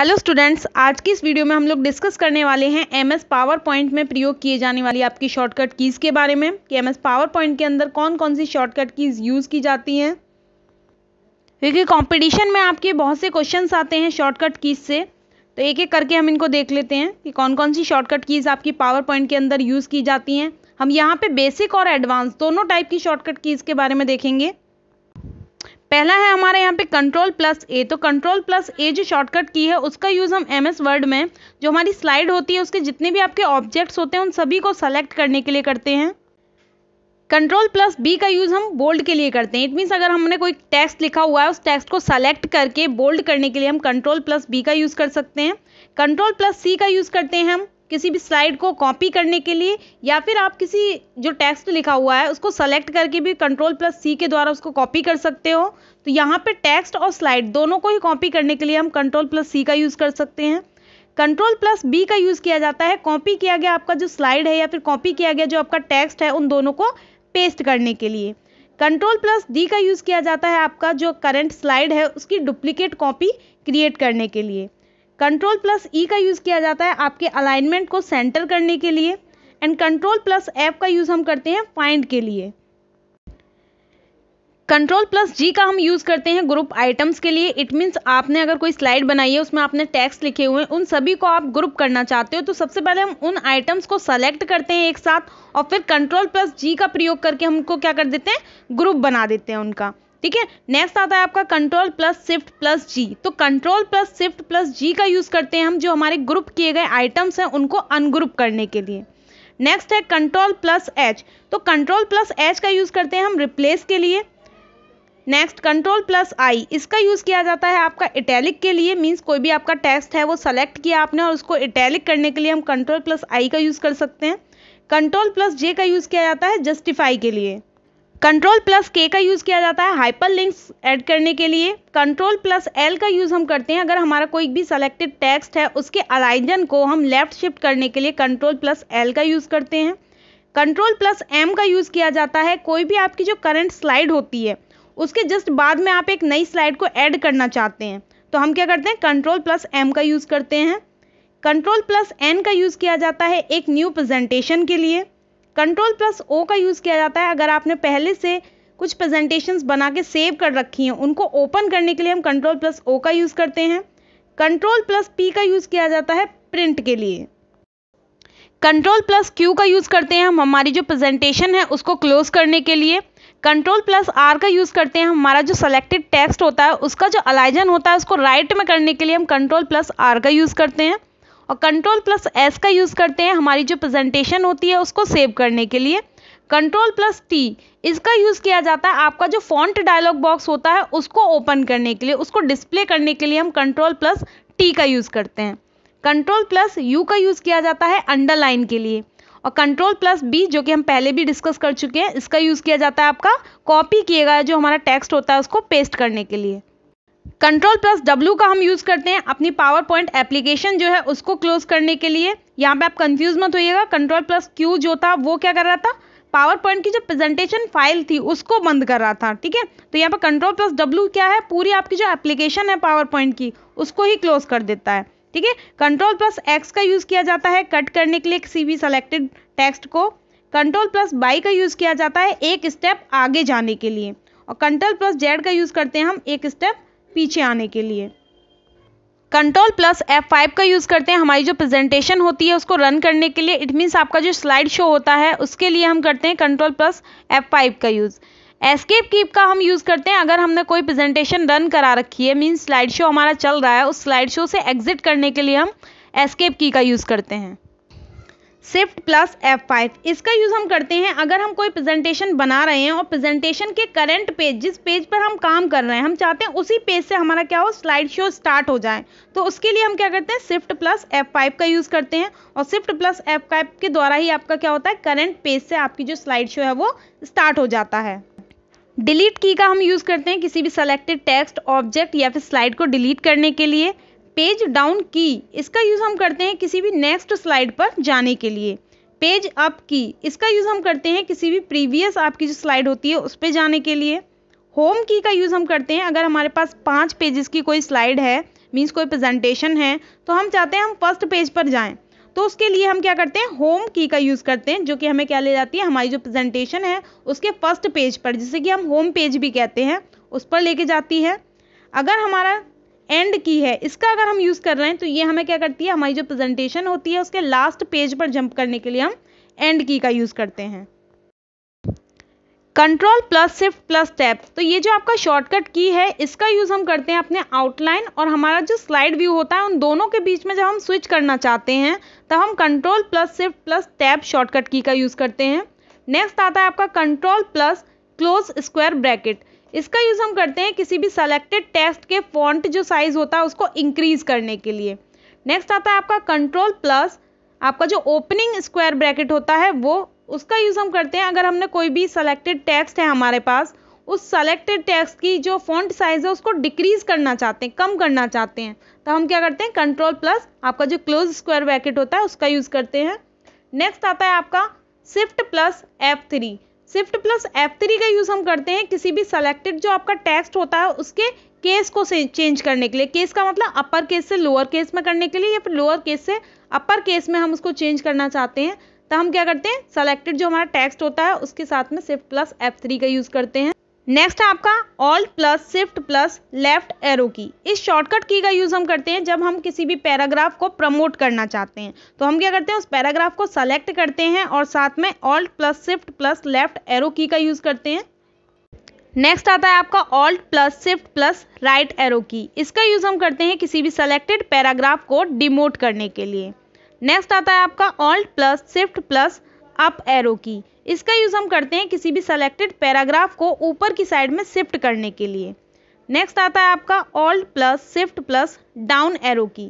hello students आज की इस वीडियो में हम लोग डिस्कस करने वाले हैं एम एस पावर पॉइंट में प्रयोग किए जाने वाली आपकी शॉर्टकट कीज़ के बारे में कि एम एस पावर पॉइंट के अंदर कौन कौन सी शॉर्टकट कीज़ यूज़ की जाती हैं क्योंकि कंपटीशन में आपके बहुत से क्वेश्चन आते हैं शॉर्टकट कीज़ से तो एक एक करके हम इनको देख लेते हैं कि कौन कौन सी शॉर्टकट कीज़ आपकी पावर पॉइंट के अंदर यूज़ की जाती हैं हम यहाँ पर बेसिक और एडवांस दोनों टाइप की शॉर्टकट कीज़ के बारे में देखेंगे पहला है हमारे यहाँ पे कंट्रोल प्लस ए तो कंट्रोल प्लस ए जो शॉर्टकट की है उसका यूज़ हम एम एस वर्ड में जो हमारी स्लाइड होती है उसके जितने भी आपके ऑब्जेक्ट्स होते हैं उन सभी को सेलेक्ट करने के लिए करते हैं कंट्रोल प्लस बी का यूज़ हम बोल्ड के लिए करते हैं इट मीन्स अगर हमने कोई टेक्स्ट लिखा हुआ है उस टेक्स्ट को सेलेक्ट करके बोल्ड करने के लिए हम कंट्रोल प्लस बी का यूज़ कर सकते हैं कंट्रोल प्लस सी का यूज़ करते हैं हम किसी भी स्लाइड को कॉपी करने के लिए या फिर आप किसी जो टेक्स्ट लिखा हुआ है उसको सेलेक्ट करके भी कंट्रोल प्लस सी के द्वारा उसको कॉपी कर सकते हो तो यहाँ पर टेक्स्ट और स्लाइड दोनों को ही कॉपी करने के लिए हम कंट्रोल प्लस सी का यूज़ कर सकते हैं कंट्रोल प्लस बी का यूज़ किया जाता है कॉपी किया गया आपका जो स्लाइड है या फिर कॉपी किया गया जो आपका टेक्स्ट है उन दोनों को पेस्ट करने के लिए कंट्रोल प्लस डी का यूज़ किया जाता है आपका जो करंट स्लाइड है उसकी डुप्लीकेट कॉपी क्रिएट करने के लिए कंट्रोल प्लस ई का यूज़ किया जाता है आपके अलाइनमेंट को सेंटर करने के लिए एंड कंट्रोल प्लस एफ का यूज़ हम करते हैं फाइंड के लिए कंट्रोल प्लस जी का हम यूज़ करते हैं ग्रुप आइटम्स के लिए इट मीन्स आपने अगर कोई स्लाइड बनाई है उसमें आपने टैक्स लिखे हुए हैं उन सभी को आप ग्रुप करना चाहते हो तो सबसे पहले हम उन आइटम्स को सेलेक्ट करते हैं एक साथ और फिर कंट्रोल प्लस जी का प्रयोग करके हमको क्या कर देते हैं ग्रुप बना देते हैं उनका ठीक है नेक्स्ट आता है आपका control plus shift plus G तो control plus shift plus G का यूज़ करते हैं हम जो हमारे ग्रुप किए गए आइटम्स हैं उनको अनग्रुप करने के लिए नेक्स्ट है कंट्रोल प्लस एच तो कंट्रोल प्लस एच का यूज़ करते हैं हम रिप्लेस के लिए नेक्स्ट कंट्रोल प्लस आई इसका यूज़ किया जाता है आपका इटैलिक के लिए मींस कोई भी आपका टेक्स्ट है वो सेलेक्ट किया आपने और उसको इटैलिक करने के लिए हम कंट्रोल प्लस आई का यूज़ कर सकते हैं कंट्रोल प्लस जे का यूज़ किया जाता है जस्टिफाई के लिए कंट्रोल प्लस के का यूज़ किया जाता है हाइपर लिंक्स एड करने के लिए कंट्रोल प्लस एल का यूज़ हम करते हैं अगर हमारा कोई भी सेलेक्टेड टेक्स्ट है उसके अलाइजन को हम लेफ्ट शिफ्ट करने के लिए कंट्रोल प्लस एल का यूज़ करते हैं कंट्रोल प्लस एम का यूज़ किया जाता है कोई भी आपकी जो करंट स्लाइड होती है उसके जस्ट बाद में आप एक नई स्लाइड को ऐड करना चाहते हैं तो हम क्या करते हैं कंट्रोल प्लस एम का यूज़ करते हैं कंट्रोल प्लस एन का यूज़ किया जाता है एक न्यू प्रेजेंटेशन के लिए कंट्रोल प्लस ओ का यूज़ किया जाता है अगर आपने पहले से कुछ प्रेजेंटेशंस बना के सेव कर रखी हैं उनको ओपन करने के लिए हम कंट्रोल प्लस ओ का यूज़ करते हैं कंट्रोल प्लस पी का यूज़ किया जाता है प्रिंट के लिए कंट्रोल प्लस क्यू का यूज़ करते हैं हम हमारी जो प्रेजेंटेशन है उसको क्लोज करने के लिए कंट्रोल प्लस आर का यूज़ करते हैं हमारा जो सेलेक्टेड टेक्स्ट होता है उसका जो अलाइजन होता है उसको राइट में करने के लिए हम कंट्रोल प्लस आर का यूज़ करते हैं और कंट्रोल प्लस एस का यूज़ करते हैं हमारी जो प्रेजेंटेशन होती है उसको सेव करने के लिए कंट्रोल प्लस टी इसका यूज़ किया जाता है आपका जो फॉन्ट डायलॉग बॉक्स होता है उसको ओपन करने के लिए उसको डिस्प्ले करने के लिए हम कंट्रोल प्लस टी का यूज़ करते हैं कंट्रोल प्लस यू का यूज़ किया जाता है अंडरलाइन के लिए और कंट्रोल प्लस बी जो कि हम पहले भी डिस्कस कर चुके हैं इसका यूज़ किया जाता है आपका कॉपी किए गए जो हमारा टेक्स्ट होता है उसको पेस्ट करने के लिए कंट्रोल प्लस डब्ल्यू का हम यूज़ करते हैं अपनी पावर पॉइंट एप्लीकेशन जो है उसको क्लोज करने के लिए यहाँ पे आप कंफ्यूज मत होइएगा कंट्रोल प्लस क्यू जो था वो क्या कर रहा था पावर पॉइंट की जो प्रेजेंटेशन फाइल थी उसको बंद कर रहा था ठीक है तो यहाँ पर कंट्रोल प्लस डब्ल्यू क्या है पूरी आपकी जो एप्लीकेशन है पावर पॉइंट की उसको ही क्लोज कर देता है ठीक है कंट्रोल प्लस एक्स का यूज़ किया जाता है कट करने के लिए किसी भी सेलेक्टेड टेक्स्ट को कंट्रोल प्लस बाई का यूज़ किया जाता है एक स्टेप आगे जाने के लिए और कंट्रोल प्लस जेड का यूज़ करते हैं हम एक स्टेप पीछे आने के लिए कंट्रोल प्लस एफ़ फ़ाइव का यूज़ करते हैं हमारी जो प्रेजेंटेशन होती है उसको रन करने के लिए इट मीन्स आपका जो स्लाइड शो होता है उसके लिए हम करते हैं कंट्रोल प्लस एफ़ फ़ाइव का यूज़ एस्केप कीप का हम यूज़ करते हैं अगर हमने कोई प्रेजेंटेशन रन करा रखी है मीन्स स्लाइड शो हमारा चल रहा है उस स्लाइड शो से एग्जिट करने के लिए हम एस्केप की का यूज़ करते हैं शिफ्ट प्लस एफ फाइव इसका यूज़ हम करते हैं अगर हम कोई प्रेजेंटेशन बना रहे हैं और प्रेजेंटेशन के करंट पेज जिस पेज पर हम काम कर रहे हैं हम चाहते हैं उसी पेज से हमारा क्या हो स्लाइड शो स्टार्ट हो जाए तो उसके लिए हम क्या करते हैं शिफ्ट प्लस एफ फाइव का यूज़ करते हैं और शिफ्ट प्लस एफ फाइव के द्वारा ही आपका क्या होता है करंट पेज से आपकी जो स्लाइड शो है वो स्टार्ट हो जाता है डिलीट की का हम यूज़ करते हैं किसी भी सेलेक्टेड टेक्स्ट ऑब्जेक्ट या फिर स्लाइड को डिलीट करने के लिए पेज डाउन की इसका यूज़ हम करते हैं किसी भी नेक्स्ट स्लाइड पर जाने के लिए पेज अप की इसका यूज़ हम करते हैं किसी भी प्रीवियस आपकी जो स्लाइड होती है उस पर जाने के लिए होम की का यूज़ हम करते हैं अगर हमारे पास पाँच पेजेस की कोई स्लाइड है मीन्स कोई प्रेजेंटेशन है तो हम चाहते हैं हम फर्स्ट पेज पर जाएँ तो उसके लिए हम क्या करते हैं होम की का यूज़ करते हैं जो कि हमें क्या ले जाती है हमारी जो प्रेजेंटेशन है उसके फर्स्ट पेज पर जिसे कि हम होम पेज भी कहते हैं उस पर लेके जाती है अगर हमारा एंड की है इसका अगर हम यूज़ कर रहे हैं तो ये हमें क्या करती है हमारी जो प्रेजेंटेशन होती है उसके लास्ट पेज पर जंप करने के लिए हम एंड की का यूज़ करते हैं control plus shift plus tab तो ये जो आपका शॉर्टकट की है इसका यूज़ हम करते हैं अपने आउटलाइन और हमारा जो स्लाइड व्यू होता है उन दोनों के बीच में जब हम स्विच करना चाहते हैं तब हम control plus shift plus tab shortcut key का यूज़ करते हैं नेक्स्ट आता है आपका control plus close square bracket इसका यूज़ हम करते हैं किसी भी सेलेक्टेड टेक्स्ट के फॉन्ट जो साइज़ होता है उसको इंक्रीज़ करने के लिए नेक्स्ट आता है आपका कंट्रोल प्लस आपका जो ओपनिंग स्क्वायर ब्रैकेट होता है वो उसका यूज़ हम करते हैं अगर हमने कोई भी सेलेक्टेड टेक्स्ट है हमारे पास उस सेलेक्टेड टेक्स्ट की जो फॉन्ट साइज़ है उसको डिक्रीज़ करना चाहते हैं कम करना चाहते हैं तो हम क्या करते हैं कंट्रोल प्लस आपका जो क्लोज स्क्वायर ब्रैकेट होता है उसका यूज़ करते हैं नेक्स्ट आता है आपका shift plus F three shift plus F three का यूज़ हम करते हैं किसी भी सेलेक्टेड जो आपका टेक्स्ट होता है उसके केस को चेंज करने के लिए केस का मतलब अपर केस से लोअर केस में करने के लिए या फिर लोअर केस से अपर केस में हम उसको चेंज करना चाहते हैं तो हम क्या करते हैं सेलेक्टेड जो हमारा टेक्स्ट होता है उसके साथ में शिफ्ट प्लस एफ थ्री का यूज़ करते हैं नेक्स्ट आपका alt plus shift plus left arrow key इस शॉर्टकट की का यूज़ हम करते हैं जब हम किसी भी पैराग्राफ को प्रमोट करना चाहते हैं तो हम क्या करते हैं उस पैराग्राफ को सेलेक्ट करते हैं और साथ में alt plus shift plus left arrow key का यूज़ करते हैं नेक्स्ट आता है आपका alt plus shift plus right arrow key इसका यूज़ हम करते हैं किसी भी सेलेक्टेड पैराग्राफ को डिमोट करने के लिए नेक्स्ट आता है आपका alt plus shift plus up arrow key इसका यूज़ हम करते हैं किसी भी सेलेक्टेड पैराग्राफ को ऊपर की साइड में शिफ्ट करने के लिए नेक्स्ट आता है आपका alt plus shift plus down arrow key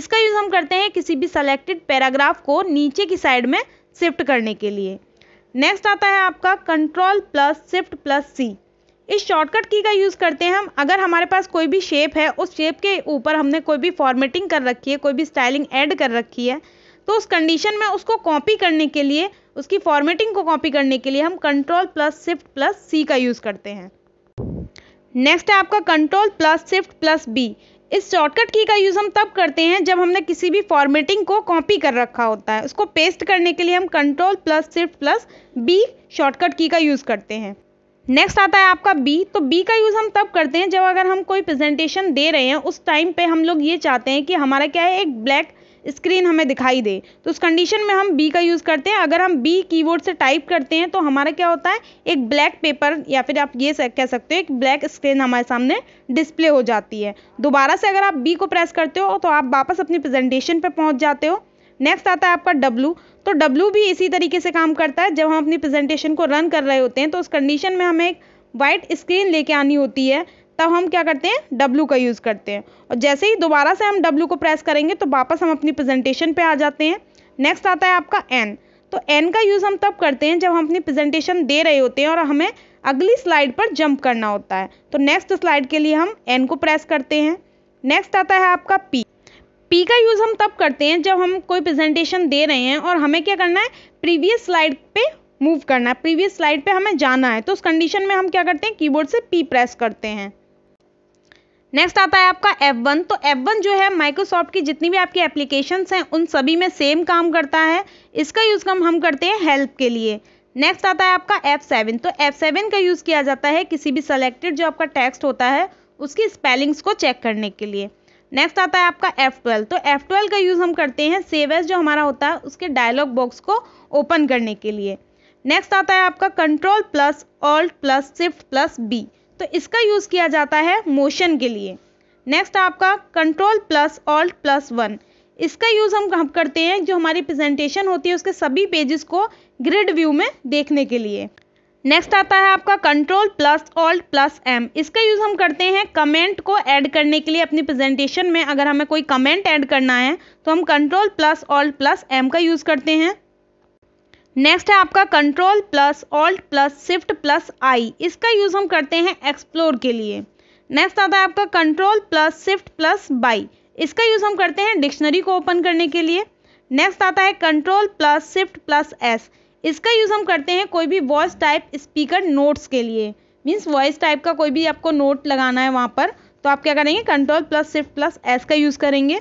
इसका यूज़ हम करते हैं किसी भी सेलेक्टेड पैराग्राफ को नीचे की साइड में शिफ्ट करने के लिए नेक्स्ट आता है आपका control plus shift plus C इस शॉर्टकट की का यूज़ करते हैं हम अगर हमारे पास कोई भी शेप है उस शेप के ऊपर हमने कोई भी फॉर्मेटिंग कर रखी है कोई भी स्टाइलिंग ऐड कर रखी है तो उस कंडीशन में उसको कॉपी करने के लिए उसकी फॉर्मेटिंग को कॉपी करने के लिए हम control plus shift plus C का यूज़ करते हैं नेक्स्ट है आपका control plus shift plus B इस शॉर्टकट की का यूज़ हम तब करते हैं जब हमने किसी भी फॉर्मेटिंग को कॉपी कर रखा होता है उसको पेस्ट करने के लिए हम control plus shift plus B shortcut key का यूज़ करते हैं नेक्स्ट आता है आपका बी तो बी का यूज़ हम तब करते हैं जब अगर हम कोई प्रेजेंटेशन दे रहे हैं उस टाइम पे हम लोग ये चाहते हैं कि हमारा क्या है एक ब्लैक स्क्रीन हमें दिखाई दे तो उस कंडीशन में हम बी का यूज़ करते हैं अगर हम बी कीबोर्ड से टाइप करते हैं तो हमारा क्या होता है एक ब्लैक पेपर या फिर आप ये कह सकते हो एक ब्लैक स्क्रीन हमारे सामने डिस्प्ले हो जाती है दोबारा से अगर आप बी को प्रेस करते हो तो आप वापस अपनी प्रेजेंटेशन पर पहुँच जाते हो नेक्स्ट आता है आपका डब्लू तो डब्लू भी इसी तरीके से काम करता है जब हम अपनी प्रेजेंटेशन को रन कर रहे होते हैं तो उस कंडीशन में हमें एक वाइट स्क्रीन लेके आनी होती है तब हम क्या करते हैं W का यूज़ करते हैं और जैसे ही दोबारा से हम W को प्रेस करेंगे तो वापस हम अपनी प्रेजेंटेशन पे आ जाते हैं नेक्स्ट आता है आपका N तो N का यूज़ हम तब करते हैं जब हम अपनी प्रेजेंटेशन दे रहे होते हैं और हमें अगली स्लाइड पर जंप करना होता है तो नेक्स्ट स्लाइड के लिए हम एन को प्रेस करते हैं नेक्स्ट आता है आपका पी पी का यूज़ हम तब करते हैं जब हम कोई प्रेजेंटेशन दे रहे हैं और हमें क्या करना है प्रीवियस स्लाइड पे मूव करना है प्रीवियस स्लाइड पे हमें जाना है तो उस कंडीशन में हम क्या करते हैं कीबोर्ड से पी प्रेस करते हैं नेक्स्ट आता है आपका F1 तो F1 जो है माइक्रोसॉफ्ट की जितनी भी आपकी एप्लीकेशंस हैं उन सभी में सेम काम करता है इसका यूज़ कम हम करते हैं हेल्प के लिए नेक्स्ट आता है आपका F7 तो F7 का यूज़ किया जाता है किसी भी सेलेक्टेड जो आपका टेक्स्ट होता है उसकी स्पेलिंग्स को चेक करने के लिए नेक्स्ट आता है आपका F12 तो F12 का यूज़ हम करते हैं सेवेज जो हमारा होता है उसके डायलॉग बॉक्स को ओपन करने के लिए नेक्स्ट आता है आपका control plus alt plus shift plus B तो इसका यूज़ किया जाता है मोशन के लिए नेक्स्ट आपका control plus alt plus one इसका यूज़ हम करते हैं जो हमारी प्रेजेंटेशन होती है उसके सभी पेजेस को ग्रिड व्यू में देखने के लिए नेक्स्ट आता है आपका control plus alt plus M इसका यूज़ हम करते हैं कमेंट को ऐड करने के लिए अपनी प्रेजेंटेशन में अगर हमें कोई कमेंट ऐड करना है तो हम control plus alt plus M का यूज़ करते हैं नेक्स्ट है आपका control plus alt plus shift plus I इसका यूज़ हम करते हैं एक्सप्लोर के लिए नेक्स्ट आता है आपका control plus shift plus Y इसका यूज़ हम करते हैं डिक्शनरी को ओपन करने के लिए नेक्स्ट आता है control plus shift plus S इसका यूज़ हम करते हैं कोई भी वॉइस टाइप स्पीकर नोट्स के लिए मीन्स वॉइस टाइप का कोई भी आपको नोट लगाना है वहाँ पर तो आप क्या करेंगे control plus shift plus S का यूज़ करेंगे